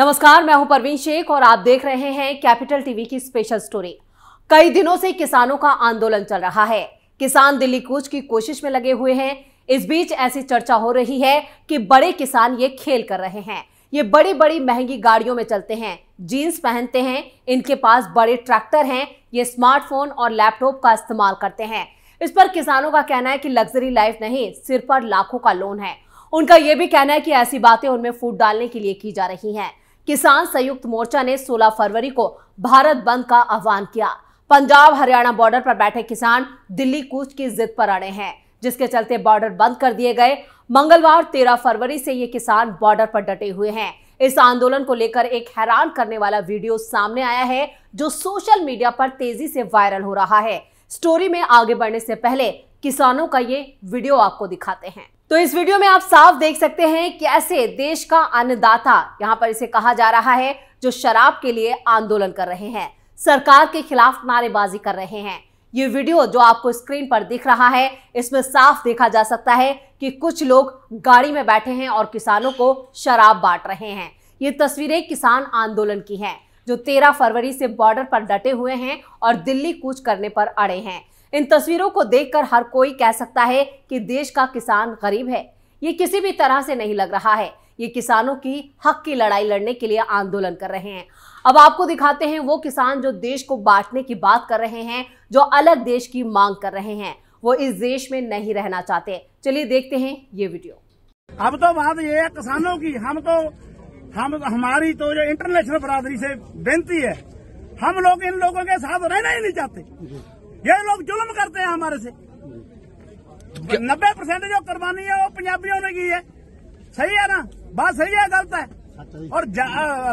नमस्कार मैं हूं परवीन शेख और आप देख रहे हैं कैपिटल टीवी की स्पेशल स्टोरी कई दिनों से किसानों का आंदोलन चल रहा है किसान दिल्ली कूच की कोशिश में लगे हुए हैं इस बीच ऐसी चर्चा हो रही है कि बड़े किसान ये खेल कर रहे हैं ये बड़ी बड़ी महंगी गाड़ियों में चलते हैं जीन्स पहनते हैं इनके पास बड़े ट्रैक्टर हैं ये स्मार्टफोन और लैपटॉप का इस्तेमाल करते हैं इस पर किसानों का कहना है कि लग्जरी लाइफ नहीं सिर पर लाखों का लोन है उनका ये भी कहना है कि ऐसी बातें उनमें फूट डालने के लिए की जा रही हैं किसान संयुक्त मोर्चा ने 16 फरवरी को भारत बंद का आह्वान किया पंजाब हरियाणा बॉर्डर पर बैठे किसान दिल्ली कूच की जिद पर अड़े हैं जिसके चलते बॉर्डर बंद कर दिए गए मंगलवार तेरह फरवरी से ये किसान बॉर्डर पर डटे हुए हैं इस आंदोलन को लेकर एक हैरान करने वाला वीडियो सामने आया है जो सोशल मीडिया पर तेजी से वायरल हो रहा है स्टोरी में आगे बढ़ने से पहले किसानों का ये वीडियो आपको दिखाते हैं तो इस वीडियो में आप साफ देख सकते हैं कैसे देश का अन्नदाता यहाँ पर इसे कहा जा रहा है जो शराब के लिए आंदोलन कर रहे हैं सरकार के खिलाफ नारेबाजी कर रहे हैं ये वीडियो जो आपको स्क्रीन पर दिख रहा है इसमें साफ देखा जा सकता है कि कुछ लोग गाड़ी में बैठे हैं और किसानों को शराब बांट रहे हैं ये तस्वीरें किसान आंदोलन की हैं जो 13 फरवरी से बॉर्डर पर डटे हुए हैं और दिल्ली कूच करने पर अड़े हैं इन तस्वीरों को देखकर हर कोई कह सकता है कि देश का किसान गरीब है ये किसी भी तरह से नहीं लग रहा है ये किसानों की हक की लड़ाई लड़ने के लिए आंदोलन कर रहे हैं अब आपको दिखाते हैं वो किसान जो देश को बांटने की बात कर रहे हैं जो अलग देश की मांग कर रहे हैं वो इस देश में नहीं रहना चाहते चलिए देखते हैं ये वीडियो अब तो बात ये है किसानों की हम तो हम तो, हमारी तो जो इंटरनेशनल बरादरी से बेनती है हम लोग इन लोगों के साथ रहना ही नहीं चाहते ये लोग जुल्म करते हैं हमारे से नब्बे परसेंट जो कुर्बानी है वो पंजाबियों ने की है सही है ना बात सही है गलत है और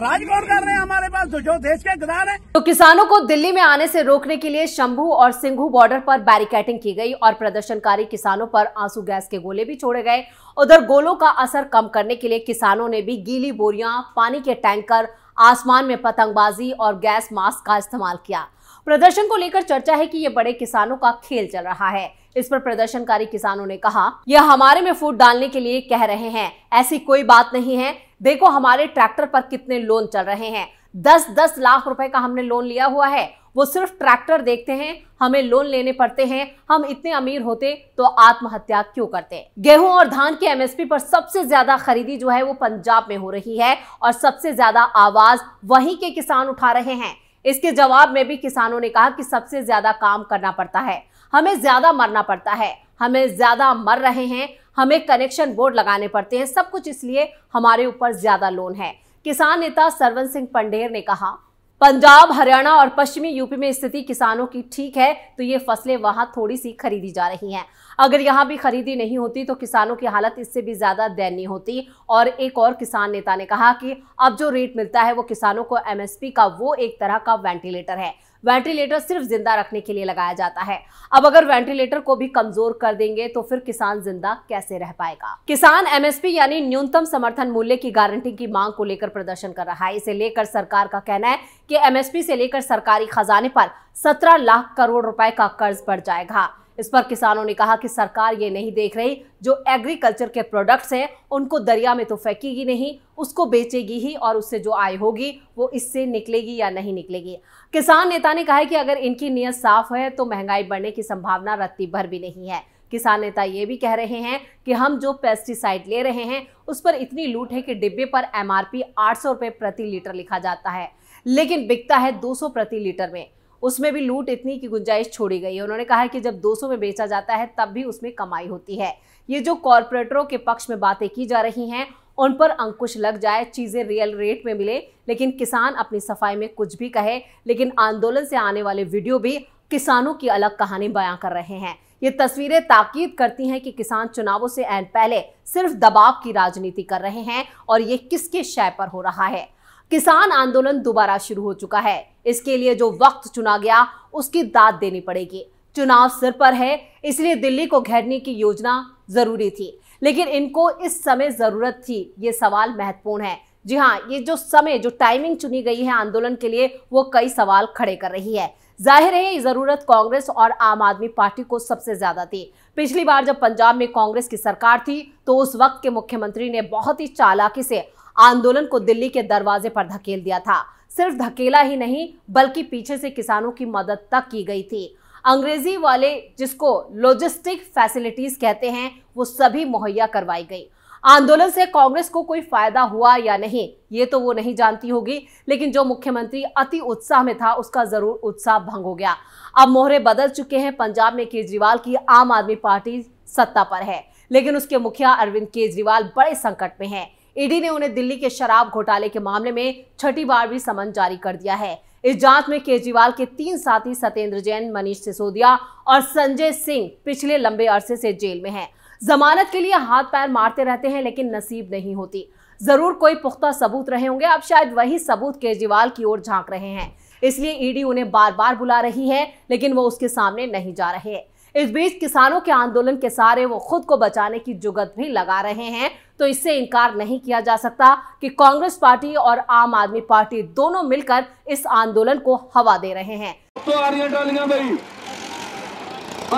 राजकोट कर रहे हैं हमारे पास तो जो देश के गदार है तो किसानों को दिल्ली में आने से रोकने के लिए शंभू और सिंघू बॉर्डर पर बैरिकेटिंग की गई और प्रदर्शनकारी किसानों पर आंसू गैस के गोले भी छोड़े गए उधर गोलों का असर कम करने के लिए किसानों ने भी गीली बोरियां पानी के टैंकर आसमान में पतंगबाजी और गैस मास्क का इस्तेमाल किया प्रदर्शन को लेकर चर्चा है कि ये बड़े किसानों का खेल चल रहा है इस पर प्रदर्शनकारी किसानों ने कहा यह हमारे में फूट डालने के लिए कह रहे हैं ऐसी कोई बात नहीं है देखो हमारे ट्रैक्टर पर कितने लोन चल रहे हैं दस दस लाख रुपए का हमने लोन लिया हुआ है वो सिर्फ ट्रैक्टर देखते हैं हमें लोन लेने पड़ते हैं हम इतने अमीर होते तो आत्महत्या क्यों करते गेहूं और धान के एमएसपी पर सबसे ज्यादा खरीदी जो है वो पंजाब में हो रही है और सबसे ज्यादा आवाज वहीं के किसान उठा रहे हैं इसके जवाब में भी किसानों ने कहा कि सबसे ज्यादा काम करना पड़ता है हमें ज्यादा मरना पड़ता है हमें ज्यादा मर रहे हैं हमें कनेक्शन बोर्ड लगाने पड़ते हैं सब कुछ इसलिए हमारे ऊपर ज्यादा लोन है किसान नेता सरवन सिंह पंडेर ने कहा पंजाब हरियाणा और पश्चिमी यूपी में स्थिति किसानों की ठीक है तो ये फसलें वहां थोड़ी सी खरीदी जा रही हैं अगर यहां भी खरीदी नहीं होती तो किसानों की हालत इससे भी ज्यादा दयनीय होती और एक और किसान नेता ने कहा कि अब जो रेट मिलता है वो किसानों को एमएसपी का वो एक तरह का वेंटिलेटर है वेंटिलेटर सिर्फ जिंदा रखने के लिए लगाया जाता है अब अगर वेंटिलेटर को भी कमजोर कर देंगे तो फिर किसान जिंदा कैसे रह पाएगा किसान एमएसपी यानी न्यूनतम समर्थन मूल्य की गारंटी की मांग को लेकर प्रदर्शन कर रहा है इसे लेकर सरकार का कहना है कि एमएसपी से लेकर सरकारी खजाने पर सत्रह लाख करोड़ रुपए का कर्ज बढ़ जाएगा इस पर किसानों ने कहा कि सरकार ये नहीं देख रही जो एग्रीकल्चर के प्रोडक्ट्स हैं उनको दरिया में तो फेंकेगी नहीं उसको बेचेगी ही और उससे जो आय होगी वो इससे निकलेगी या नहीं निकलेगी किसान नेता ने कहा है कि अगर इनकी नीयत साफ है तो महंगाई बढ़ने की संभावना रत्ती भर भी नहीं है किसान नेता ये भी कह रहे हैं कि हम जो पेस्टिसाइड ले रहे हैं उस पर इतनी लूट है कि डिब्बे पर एमआरपी सौ रुपये प्रति लीटर लिखा जाता है लेकिन बिकता है 200 प्रति लीटर में उसमें भी लूट इतनी की गुंजाइश छोड़ी गई है उन्होंने कहा कि जब 200 में बेचा जाता है तब भी उसमें कमाई होती है ये जो कॉरपोरेटरों के पक्ष में बातें की जा रही हैं उन पर अंकुश लग जाए चीज़ें रियल रेट में मिले लेकिन किसान अपनी सफाई में कुछ भी कहे लेकिन आंदोलन से आने वाले वीडियो भी किसानों की अलग कहानी बयां कर रहे हैं ये तस्वीरें ताकीद करती हैं कि किसान चुनावों से पहले सिर्फ दबाव की राजनीति कर रहे हैं और ये किसके शय पर हो रहा है किसान आंदोलन दोबारा शुरू हो चुका है इसके लिए जो वक्त चुना गया उसकी दाद देनी पड़ेगी चुनाव सिर पर है इसलिए दिल्ली को घेरने की योजना जरूरी थी लेकिन इनको इस समय जरूरत थी ये सवाल महत्वपूर्ण है जी हाँ ये जो समय जो टाइमिंग चुनी गई है आंदोलन के लिए वो कई सवाल खड़े कर रही है जाहिर है ये जरूरत कांग्रेस और आम आदमी पार्टी को सबसे ज्यादा थी पिछली बार जब पंजाब में कांग्रेस की सरकार थी तो उस वक्त के मुख्यमंत्री ने बहुत ही चालाकी से आंदोलन को दिल्ली के दरवाजे पर धकेल दिया था सिर्फ धकेला ही नहीं बल्कि पीछे से किसानों की मदद तक की गई थी अंग्रेजी वाले जिसको लॉजिस्टिक फैसिलिटीज कहते हैं वो सभी मुहैया करवाई गई आंदोलन से कांग्रेस को कोई फायदा हुआ या नहीं ये तो वो नहीं जानती होगी लेकिन जो मुख्यमंत्री अति उत्साह में था उसका जरूर उत्साह भंग हो गया अब मोहरे बदल चुके हैं पंजाब में केजरीवाल की आम आदमी पार्टी सत्ता पर है लेकिन उसके मुखिया अरविंद केजरीवाल बड़े संकट में हैं ईडी ने उन्हें दिल्ली के शराब घोटाले के मामले में छठी बार भी समन जारी कर दिया है इस जांच में केजरीवाल के तीन साथी सत्येंद्र जैन मनीष सिसोदिया और संजय सिंह पिछले लंबे अरसे से जेल में हैं। जमानत के लिए हाथ पैर मारते रहते हैं लेकिन नसीब नहीं होती जरूर कोई पुख्ता सबूत रहे होंगे अब शायद वही सबूत केजरीवाल की ओर झांक रहे हैं इसलिए ईडी उन्हें बार बार बुला रही है लेकिन वो उसके सामने नहीं जा रहे इस बीच किसानों के आंदोलन के सारे वो खुद को बचाने की जुगत भी लगा रहे हैं तो इससे इनकार नहीं किया जा सकता कि कांग्रेस पार्टी और आम आदमी पार्टी दोनों मिलकर इस आंदोलन को हवा दे रहे हैं तो आ रही डालियां भाई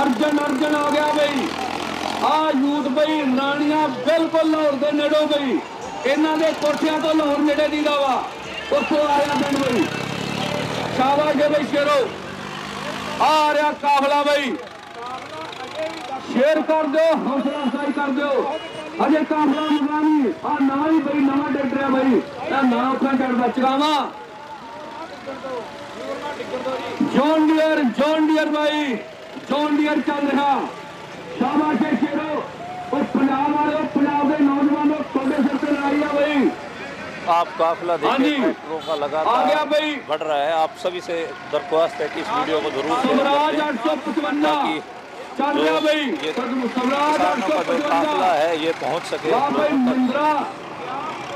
अर्जन अर्जन आ गया भाई ਆ ਯੂਥ ਬਈ ਨਾਣੀਆਂ ਬਿਲਕੁਲ ਲਾਹੌਰ ਦੇ ਨੇੜੋਂ ਬਈ ਇਹਨਾਂ ਦੇ ਕੋਠਿਆਂ ਤੋਂ ਲਾਹੌਰ ਨੇੜੇ ਦੀ ਦਾਵਾ आया ਆਇਆ ਪਿੰਡ ਬਈ ਸ਼ਾਬਾਸ਼ ਬਈ ਸ਼ੇਰੋ ਆ ਰਿਹਾ ਕਾਫਲਾ ਬਈ शेयर कर दो हौसला अफजाई कर दो अजय काफला मकानी आ ना ही बड़ी नवा डॉक्टर है भाई ना औखा डर चगावा जॉन डियर जॉन डियर भाई जॉन डियर चल रहा शाबाश है शेरो और पंजाब वालों पंजाब के नौजवानों थोड़े सर पे लड़ाई है भाई आप काफला देखिए हाँ मेट्रो का भाई बढ़ रहा है आप सभी से दरख्वास्त है कि इस हाँ। वीडियो को जरूर ताकि किसानों का जो काफिला है ये पहुंच सके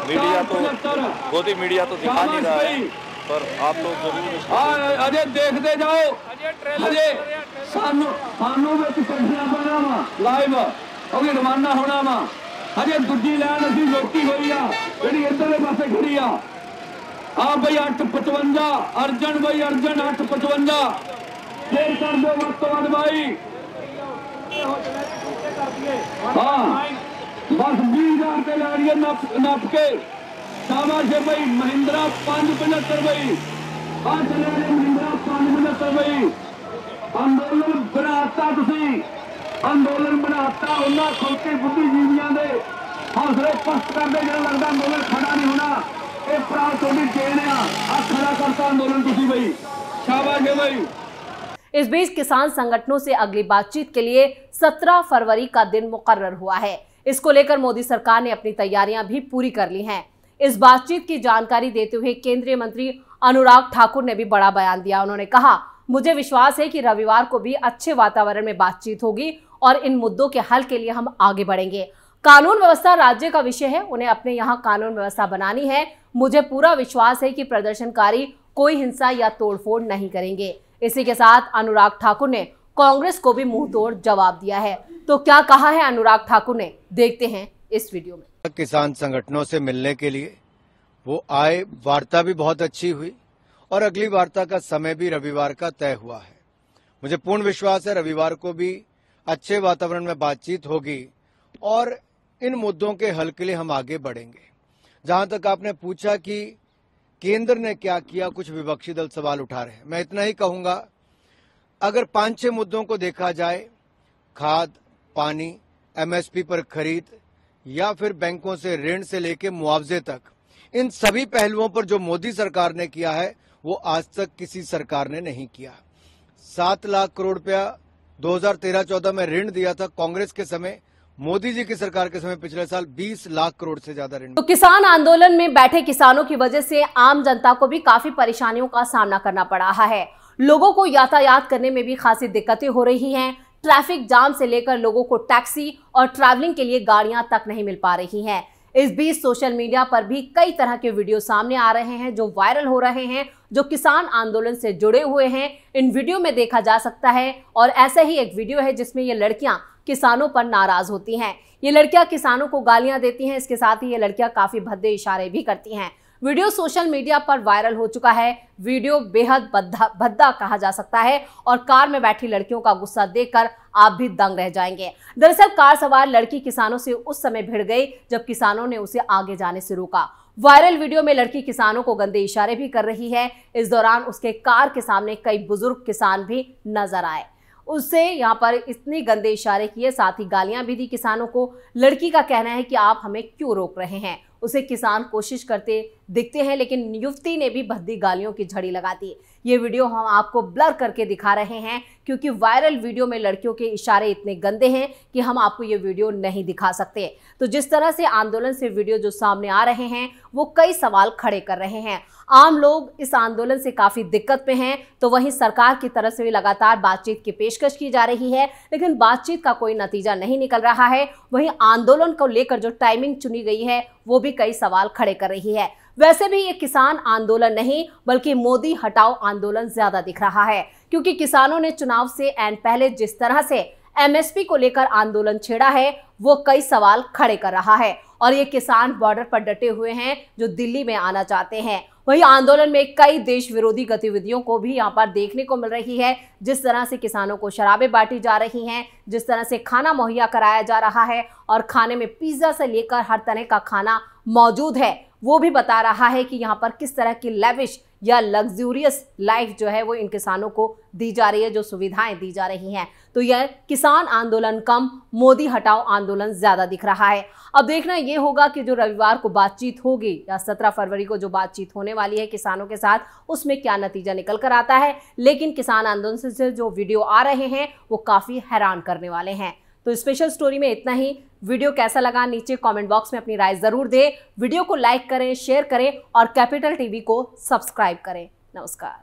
मीडिया तो खुद ही मीडिया तो दिखा नहीं रहा है पर आप लोग जरूर अजय देखते जाओ अजय सानू सानू ਵਿੱਚ ਕੰਡੀਆਂ ਪਾਣਾ ਵਾ ਲਾਈਵ ਉਹਗੇ ਰਵਾਨਾ ਹੋਣਾ ਵਾ ਅਜੇ ਦੂਜੀ ਲਾਈਨ ਅਸੀਂ ਲੋਕੀ ਹੋਈ ਆ ਜਿਹੜੀ ਇਧਰਲੇ ਪਾਸੇ ਖੜੀ ਆ ਆ ਬਈ 855 ਅਰਜਨ ਬਈ ਅਰਜਨ 855 ਸ਼ੇਅਰ ਕਰ ਦਿਓ ਵੱਧ ਤੋਂ ਵੱਧ ਬਾਈ ਹਾਂ ਬਸ 20000 ਤੇ ਲਾ ਰਹੀ ਹੈ ਨੱਪ ਕੇ ਸ਼ਾਬਾਸ਼ ਭਾਈ ਮਹਿੰਦਰਾ 575 ਭਾਈ ਬਸ ਲੈ ਮਹਿੰਦਰਾ 575 ਭਾਈ ਅੰਦੋਲਨ ਬਣਾਤਾ ਤੁਸੀਂ ਅੰਦੋਲਨ ਬਣਾਤਾ ਉਹਨਾਂ ਖੋਤੀ ਜੀਵੀਆਂ ਦੇ ਹੌਸਲੇ ਪਸਤ ਕਰਦੇ ਜਿਹੜਾ ਲੱਗਦਾ ਅੰਦੋਲਨ ਖੜਾ ਨਹੀਂ ਹੋਣਾ ਇਹ ਪ੍ਰਾਣ ਤੁਹਾਡੀ ਦੇਣ ਆ ਆ ਖੜਾ ਕਰਤਾ ਅੰਦੋਲਨ ਤੁਸੀਂ ਬਈ ਸ਼ਾਬਾਸ਼ ਬਈ इस बीच किसान संगठनों से अगली बातचीत के लिए 17 फरवरी का दिन मुकर्र हुआ है इसको लेकर मोदी सरकार ने अपनी तैयारियां भी पूरी कर ली हैं इस बातचीत की जानकारी देते हुए केंद्रीय मंत्री अनुराग ठाकुर ने भी बड़ा बयान दिया उन्होंने कहा मुझे विश्वास है कि रविवार को भी अच्छे वातावरण में बातचीत होगी और इन मुद्दों के हल के लिए हम आगे बढ़ेंगे कानून व्यवस्था राज्य का विषय है उन्हें अपने यहाँ कानून व्यवस्था बनानी है मुझे पूरा विश्वास है कि प्रदर्शनकारी कोई हिंसा या तोड़फोड़ नहीं करेंगे इसी के साथ अनुराग ठाकुर ने कांग्रेस को भी मुंह तोड़ जवाब दिया है तो क्या कहा है अनुराग ठाकुर ने देखते हैं इस वीडियो में किसान संगठनों से मिलने के लिए वो आए वार्ता भी बहुत अच्छी हुई और अगली वार्ता का समय भी रविवार का तय हुआ है मुझे पूर्ण विश्वास है रविवार को भी अच्छे वातावरण में बातचीत होगी और इन मुद्दों के हल के लिए हम आगे बढ़ेंगे जहां तक आपने पूछा कि केंद्र ने क्या किया कुछ विपक्षी दल सवाल उठा रहे हैं मैं इतना ही कहूंगा अगर पांच छह मुद्दों को देखा जाए खाद पानी एमएसपी पर खरीद या फिर बैंकों से ऋण से लेकर मुआवजे तक इन सभी पहलुओं पर जो मोदी सरकार ने किया है वो आज तक किसी सरकार ने नहीं किया सात लाख करोड़ रुपया 2013-14 में ऋण दिया था कांग्रेस के समय मोदी जी की सरकार के समय पिछले साल 20 लाख करोड़ से ज्यादा ऋण तो किसान आंदोलन में बैठे किसानों की वजह से आम जनता को भी काफी परेशानियों का सामना करना पड़ रहा है लोगों को यातायात करने में भी खासी दिक्कतें हो रही हैं ट्रैफिक जाम से लेकर लोगों को टैक्सी और ट्रैवलिंग के लिए गाड़ियां तक नहीं मिल पा रही हैं इस बीच सोशल मीडिया पर भी कई तरह के वीडियो सामने आ रहे हैं जो वायरल हो रहे हैं जो किसान आंदोलन से जुड़े हुए हैं इन वीडियो में देखा जा सकता है और ऐसा ही एक वीडियो है जिसमें ये लड़कियां किसानों पर नाराज होती हैं ये लड़कियां किसानों को गालियां देती हैं इसके साथ ही ये लड़कियां काफी भद्दे इशारे भी करती हैं वीडियो सोशल मीडिया पर वायरल हो चुका है वीडियो बेहद भद्दा कहा जा सकता है और कार में बैठी लड़कियों का गुस्सा देखकर आप भी दंग रह जाएंगे दरअसल कार सवार लड़की किसानों से उस समय भिड़ गई जब किसानों ने उसे आगे जाने से रोका वायरल वीडियो में लड़की किसानों को गंदे इशारे भी कर रही है इस दौरान उसके कार के सामने कई बुजुर्ग किसान भी नजर आए उससे यहाँ पर इतने गंदे इशारे किए साथ ही गालियां भी दी किसानों को लड़की का कहना है कि आप हमें क्यों रोक रहे हैं उसे किसान कोशिश करते दिखते हैं लेकिन युवती ने भी भद्दी गालियों की झड़ी लगा दी ये वीडियो हम आपको ब्लर करके दिखा रहे हैं क्योंकि वायरल वीडियो में लड़कियों के इशारे इतने गंदे हैं कि हम आपको ये वीडियो नहीं दिखा सकते तो जिस तरह से आंदोलन से वीडियो जो सामने आ रहे हैं वो कई सवाल खड़े कर रहे हैं आम लोग इस आंदोलन से काफ़ी दिक्कत में हैं तो वहीं सरकार की तरफ से भी लगातार बातचीत की पेशकश की जा रही है लेकिन बातचीत का कोई नतीजा नहीं निकल रहा है वहीं आंदोलन को लेकर जो टाइमिंग चुनी गई है वो भी कई सवाल खड़े कर रही है वैसे भी ये किसान आंदोलन नहीं बल्कि मोदी हटाओ आंदोलन ज्यादा दिख रहा है क्योंकि किसानों ने चुनाव से एंड पहले जिस तरह से एमएसपी को लेकर आंदोलन छेड़ा है वो कई सवाल खड़े कर रहा है और ये किसान बॉर्डर पर डटे हुए हैं जो दिल्ली में आना चाहते हैं वही आंदोलन में कई देश विरोधी गतिविधियों को भी यहाँ पर देखने को मिल रही है जिस तरह से किसानों को शराबें बांटी जा रही हैं जिस तरह से खाना मुहैया कराया जा रहा है और खाने में पिज्ज़ा से लेकर हर तरह का खाना मौजूद है वो भी बता रहा है कि यहाँ पर किस तरह की लेविश या लग्जूरियस लाइफ जो है वो इन किसानों को दी जा रही है जो सुविधाएं दी जा रही हैं तो यह किसान आंदोलन कम मोदी हटाओ आंदोलन ज़्यादा दिख रहा है अब देखना ये होगा कि जो रविवार को बातचीत होगी या सत्रह फरवरी को जो बातचीत होने वाली है किसानों के साथ उसमें क्या नतीजा निकल कर आता है लेकिन किसान आंदोलन से जो वीडियो आ रहे हैं वो काफ़ी हैरान करने वाले हैं तो स्पेशल स्टोरी में इतना ही वीडियो कैसा लगा नीचे कमेंट बॉक्स में अपनी राय ज़रूर दें वीडियो को लाइक करें शेयर करें और कैपिटल टीवी को सब्सक्राइब करें नमस्कार